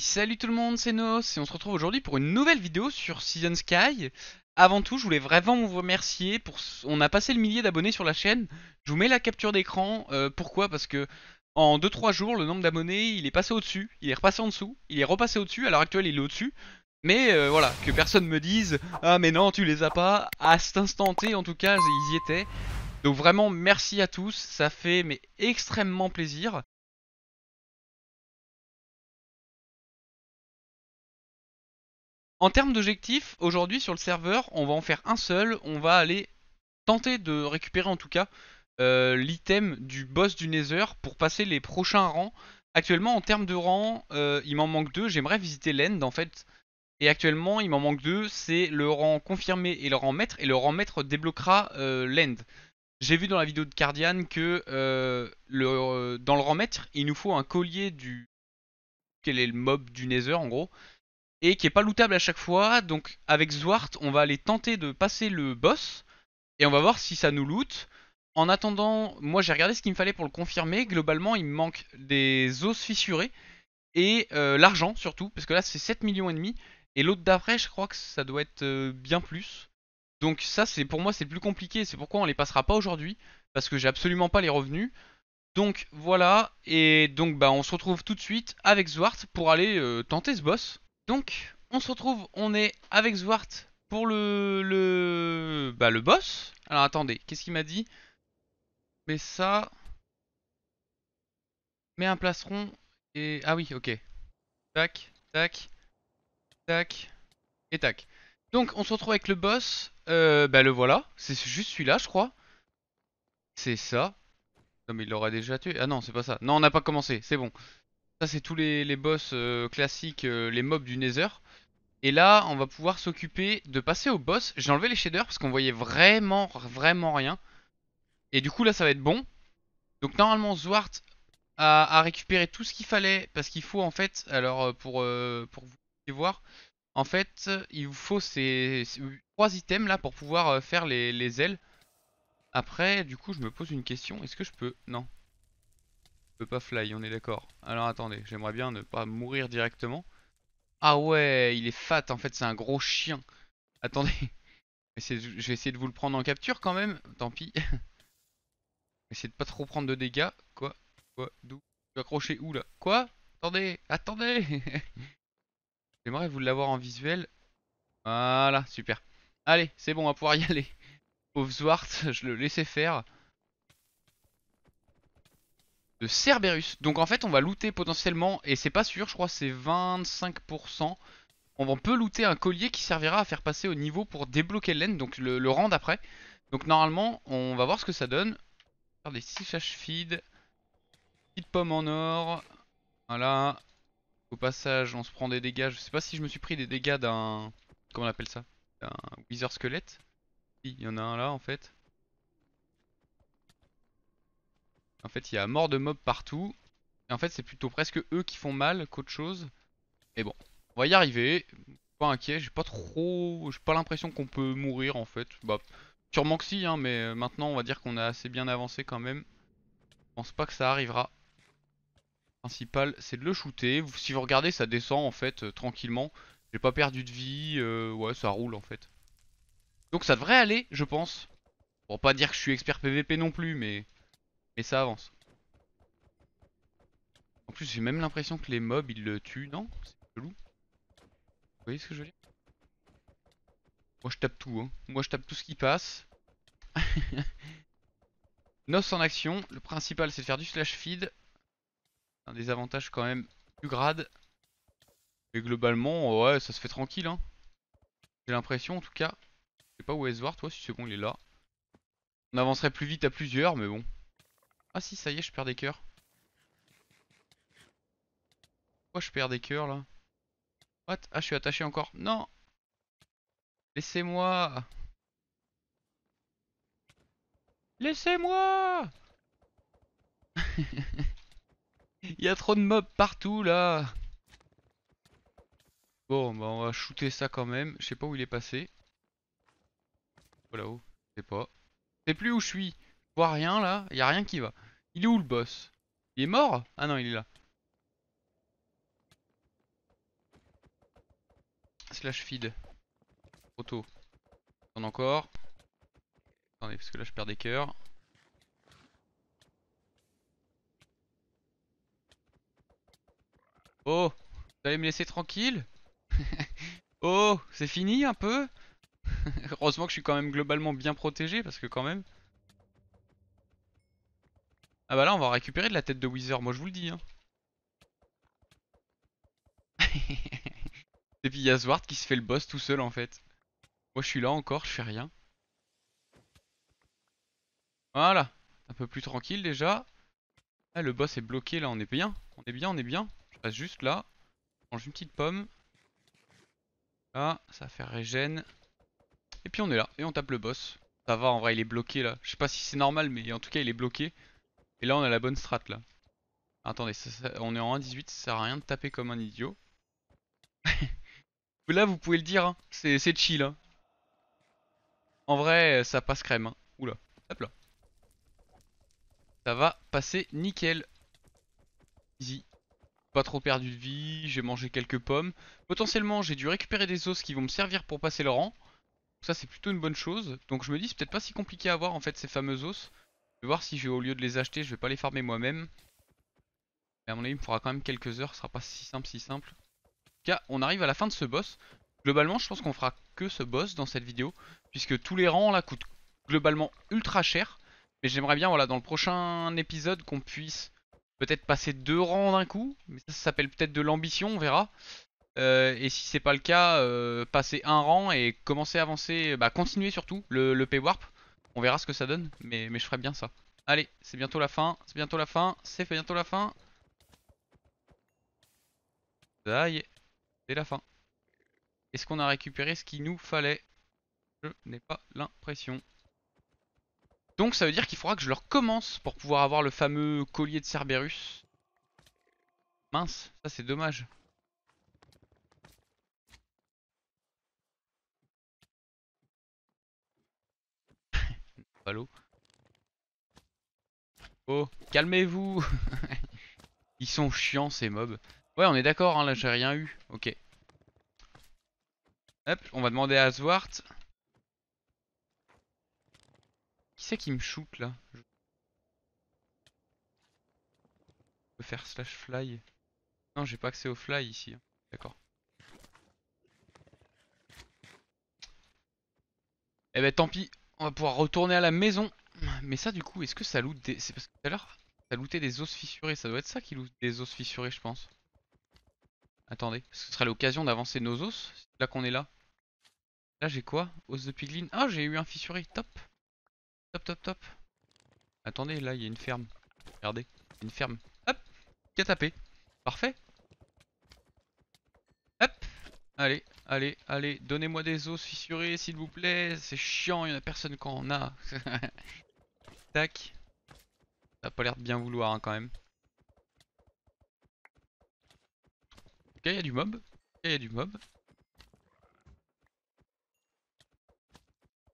salut tout le monde, c'est Nos et on se retrouve aujourd'hui pour une nouvelle vidéo sur Season Sky. Avant tout, je voulais vraiment vous remercier. Pour... On a passé le millier d'abonnés sur la chaîne. Je vous mets la capture d'écran. Euh, pourquoi Parce que en 2-3 jours, le nombre d'abonnés, il est passé au-dessus, il est repassé en dessous, il est repassé au-dessus. À l'heure actuelle, il est au-dessus. Mais euh, voilà, que personne me dise Ah, mais non, tu les as pas. À cet instant T, en tout cas, ils y étaient. Donc vraiment, merci à tous. Ça fait mais extrêmement plaisir. En termes d'objectifs, aujourd'hui sur le serveur, on va en faire un seul. On va aller tenter de récupérer en tout cas euh, l'item du boss du Nether pour passer les prochains rangs. Actuellement, en termes de rang, euh, il m'en manque deux. J'aimerais visiter l'End en fait. Et actuellement, il m'en manque deux. C'est le rang confirmé et le rang maître. Et le rang maître débloquera euh, l'End. J'ai vu dans la vidéo de Cardian que dans le rang maître, il nous faut un collier du... Quel est le mob du Nether en gros et qui est pas lootable à chaque fois. Donc avec Zwart, on va aller tenter de passer le boss et on va voir si ça nous loot. En attendant, moi j'ai regardé ce qu'il me fallait pour le confirmer. Globalement, il me manque des os fissurés et euh, l'argent surtout, parce que là c'est 7 millions et demi. Et l'autre d'après, je crois que ça doit être euh, bien plus. Donc ça, c'est pour moi, c'est le plus compliqué. C'est pourquoi on les passera pas aujourd'hui, parce que j'ai absolument pas les revenus. Donc voilà, et donc bah on se retrouve tout de suite avec Zwart pour aller euh, tenter ce boss. Donc, on se retrouve, on est avec Zwart pour le, le, bah, le boss. Alors, attendez, qu'est-ce qu'il m'a dit Mais ça... Mets un plastron et... Ah oui, ok. Tac, tac, tac et tac. Donc, on se retrouve avec le boss. Euh, bah, le voilà. C'est juste celui-là, je crois. C'est ça. Non, mais il l'aurait déjà tué. Ah non, c'est pas ça. Non, on n'a pas commencé. C'est bon. Ça c'est tous les, boss euh, classiques, euh, les mobs du Nether. Et là on va pouvoir s'occuper de passer au boss. J'ai enlevé les shaders parce qu'on voyait vraiment vraiment rien. Et du coup là ça va être bon. Donc normalement Zwart a, récupéré tout ce qu'il fallait parce qu'il faut en fait, alors euh, pour, pour vous voir, en fait il vous faut ces, trois items là pour pouvoir faire les, les ailes. Après du coup je me pose une question, est-ce que je peux... Non, peut pas fly, on est d'accord. Alors attendez, j'aimerais bien ne pas mourir directement. Ah ouais, il est fat, en fait c'est un gros chien. Attendez, je vais essayer de vous le prendre en capture quand même, tant pis. Essayez de pas trop prendre de dégâts. Quoi Quoi D'où Accroché où là Quoi Attendez Attendez J'aimerais vous l'avoir en visuel. Voilà, super. Allez, c'est bon, on va pouvoir y aller. Pauvre Zwart, je le laissais faire de Cerberus. Donc en fait on va looter potentiellement, et c'est pas sûr, je crois c'est 25%. On peut looter un collier qui servira à faire passer au niveau pour débloquer l'end, donc le, le après Donc normalement on va voir ce que ça donne. Faire des six H feed, petite pomme en or, voilà. Au passage on se prend des dégâts, je sais pas si je me suis pris des dégâts d'un... Comment on appelle ça D'un wither squelette. Il y en a un là en fait. En fait, il y a mort de mob partout. Et en fait, c'est plutôt presque eux qui font mal qu'autre chose. Mais bon, on va y arriver. Pas inquiet, j'ai pas trop... J'ai pas l'impression qu'on peut mourir, en fait. Bah, sûrement que si, hein, mais euh, maintenant, on va dire qu'on a assez bien avancé quand même. Je pense pas que ça arrivera. Le principal, c'est de le shooter. Si vous regardez, ça descend, en fait, euh, tranquillement. J'ai pas perdu de vie. Euh, ouais, ça roule, en fait. Donc ça devrait aller, je pense. Pour bon, pas dire que je suis expert PVP non plus, mais ça avance. En plus, j'ai même l'impression que les mobs ils le tuent, non C'est chelou. Vous voyez ce que je veux dire Moi je tape tout, hein. Moi je tape tout ce qui passe. Nos en action, le principal c'est de faire du slash feed. Un des avantages quand même du grade. Et globalement, ouais, ça se fait tranquille, hein. J'ai l'impression en tout cas. Je sais pas où est voir toi, si c'est bon, il est là. On avancerait plus vite à plusieurs, mais bon. Ah si, ça y est, je perds des cœurs. Pourquoi je perds des cœurs là What Ah, je suis attaché encore. Non Laissez-moi Laissez-moi Il y a trop de mobs partout là Bon bah on va shooter ça quand même. Je sais pas où il est passé. Voilà là où, je sais pas. Je sais plus où je suis vois rien là, y a rien qui va. Il est où le boss Il est mort Ah non, il est là. Slash feed. Auto. Attends encore. Attendez, parce que là je perds des cœurs. Oh Vous allez me laisser tranquille Oh C'est fini un peu Heureusement que je suis quand même globalement bien protégé parce que quand même... Ah bah là on va récupérer de la tête de Wither, moi je vous le dis. Et puis il qui se fait le boss tout seul en fait. Moi je suis là encore, je fais rien. Voilà, un peu plus tranquille déjà. Ah, le boss est bloqué là, on est bien, on est bien, on est bien. Je passe juste là, je mange une petite pomme. Là, ça faire régène. Et puis on est là, et on tape le boss. Ça va en vrai, il est bloqué là. Je sais pas si c'est normal, mais en tout cas il est bloqué. Et là on a la bonne strat là. Attendez, on est en 1.18, ça sert à rien de taper comme un idiot. là vous pouvez le dire, hein. c'est chill. Hein. En vrai ça passe crème. Hein. Oula, hop là. Ça va passer nickel. Easy. Pas trop perdu de vie, j'ai mangé quelques pommes. Potentiellement j'ai dû récupérer des os qui vont me servir pour passer le rang. Ça c'est plutôt une bonne chose. Donc je me dis c'est peut-être pas si compliqué à avoir en fait ces fameux os. Je vais voir si je, au lieu de les acheter, je vais pas les farmer moi-même. Mais à mon avis, il me faudra quand même quelques heures. Ce sera pas si simple, si simple. En tout cas, on arrive à la fin de ce boss. Globalement, je pense qu'on fera que ce boss dans cette vidéo. Puisque tous les rangs là coûtent globalement ultra cher. Mais j'aimerais bien, voilà, dans le prochain épisode, qu'on puisse peut-être passer deux rangs d'un coup. Mais ça, s'appelle peut-être de l'ambition, on verra. Euh, et si c'est pas le cas, euh, passer un rang et commencer à avancer, bah continuer surtout le, pay warp on verra ce que ça donne, mais, je ferai bien ça. Allez, c'est bientôt la fin, c'est bientôt la fin, c'est bientôt la fin. Ça y est, c'est la fin. Est-ce qu'on a récupéré ce qu'il nous fallait Je n'ai pas l'impression. Donc ça veut dire qu'il faudra que je leur commence pour pouvoir avoir le fameux collier de Cerberus. Mince, ça c'est dommage. Oh, calmez-vous Ils sont chiants ces mobs. Ouais, on est d'accord, hein, là j'ai rien eu. Ok. Hop, on va demander à Zwart. Qui c'est qui me shoot là Je peux faire slash fly. Non, j'ai pas accès au fly ici. Hein. D'accord. Eh ben tant pis, on va pouvoir retourner à la maison. Mais ça, du coup, est-ce que ça loot des... C'est parce que tout à l'heure, ça lootait des os fissurés. Ça doit être ça qui loot des os fissurés, je pense. Attendez, que ce sera l'occasion d'avancer nos os. Là qu'on est là. Là, j'ai quoi Os de piglin. Ah, j'ai eu un fissuré. Top. Top, top, top. Attendez, là, il y a une ferme. Regardez, une ferme. Hop, tapé. Parfait. Allez, allez, allez, donnez-moi des os fissurés s'il vous plaît. C'est chiant, il y en a personne quand on a. Tac. Ça a pas l'air de bien vouloir hein, quand même. Ok, il y a du mob. il y a du mob.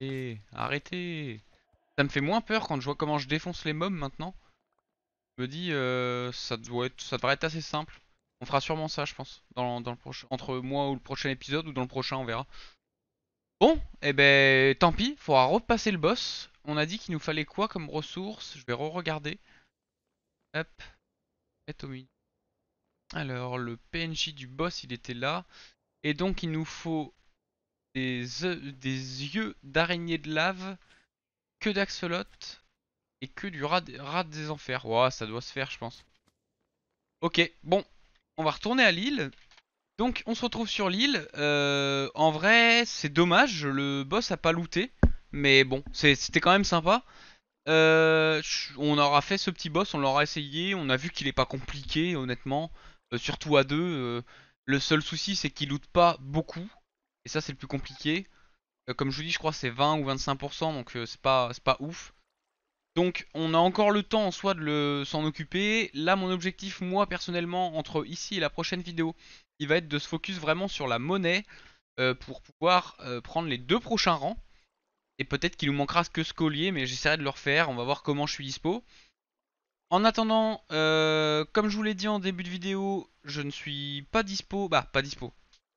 Et arrêtez Ça me fait moins peur quand je vois comment je défonce les mobs maintenant. Je me dis, euh, ça, doit être, ça devrait être assez simple. On fera sûrement ça, je pense, entre moi ou le prochain épisode ou dans le prochain, on verra. Bon, et eh ben tant pis, faudra repasser le boss. On a dit qu'il nous fallait quoi comme ressources Je vais re-regarder. Hop, milieu. Alors, le PNJ du boss, il était là. Et donc, il nous faut des, des yeux d'araignée de lave, que d'axolot et que du rat, des enfers. Ouah, ça doit se faire, je pense. Ok, bon, on va retourner à l'île. Donc on se retrouve sur l'île. Euh, en vrai, c'est dommage, le boss a pas looté. Mais bon, c'était quand même sympa. Euh, on aura fait ce petit boss, on l'aura essayé, on a vu qu'il est pas compliqué, honnêtement. Euh, surtout à deux. le seul souci, c'est qu'il loot pas beaucoup. Et ça, c'est le plus compliqué. comme je vous dis, je crois c'est 20 ou 25%, donc c'est pas, pas ouf. Donc on a encore le temps en soi de s'en occuper. Là mon objectif moi personnellement entre ici et la prochaine vidéo il va être de se focus vraiment sur la monnaie euh, pour pouvoir euh, prendre les deux prochains rangs. Et peut-être qu'il nous manquera que ce collier mais j'essaierai de le refaire. On va voir comment je suis dispo. En attendant, euh, comme je vous l'ai dit en début de vidéo, je ne suis pas dispo. Bah pas dispo.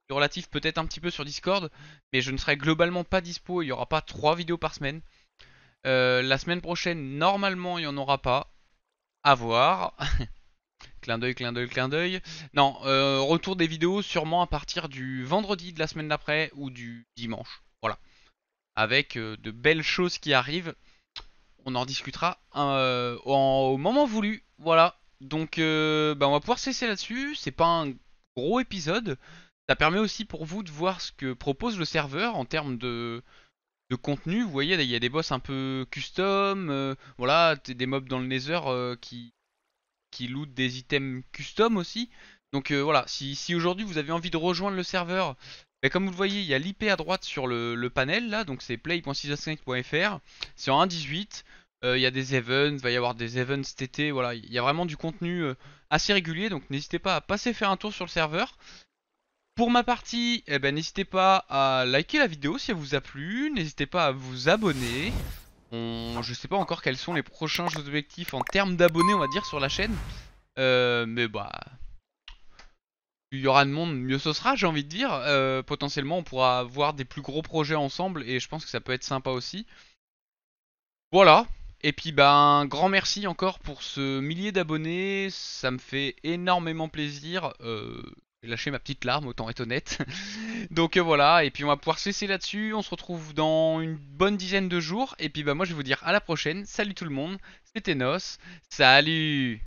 Relatif peut-être un petit peu sur Discord, mais je ne serai globalement pas dispo, il n'y aura pas trois vidéos par semaine. Euh, la semaine prochaine, normalement, il n'y en aura pas. À voir. clin d'œil, clin d'œil, clin d'œil. Non, euh, retour des vidéos sûrement à partir du vendredi de la semaine d'après ou du dimanche. Voilà. Avec euh, de belles choses qui arrivent. On en discutera au moment voulu. Voilà. Donc, ben, on va pouvoir cesser là-dessus. C'est pas un gros épisode. Ça permet aussi pour vous de voir ce que propose le serveur en termes de, de contenu. Vous voyez, il y a des boss un peu custom, tu euh, voilà, des mobs dans le Nether euh, qui, qui loot des items custom aussi. Donc euh, voilà, si, aujourd'hui vous avez envie de rejoindre le serveur, et ben, comme vous le voyez, il y a l'IP à droite sur le, panel là, donc c'est play.65.fr, c'est en 1.18. Il y a des events, va y avoir des events cet voilà, il y a vraiment du contenu assez régulier, donc n'hésitez pas à passer faire un tour sur le serveur. Pour ma partie, eh ben, n'hésitez pas à liker la vidéo si elle vous a plu, n'hésitez pas à vous abonner. Je Je sais pas encore quels sont les prochains objectifs en termes d'abonnés, on va dire, sur la chaîne. Euh, mais bah... Il y aura de monde, mieux ce sera, j'ai envie de dire. Euh, potentiellement, on pourra voir des plus gros projets ensemble et je pense que ça peut être sympa aussi. Voilà. Et puis, ben, grand merci encore pour ce millier d'abonnés. Ça me fait énormément plaisir. Euh, j'ai lâché ma petite larme, autant être honnête. Donc euh, voilà, et puis on va pouvoir cesser là-dessus. On se retrouve dans une bonne dizaine de jours. Et puis bah moi je vais vous dire à la prochaine. Salut tout le monde, c'était Nos. Salut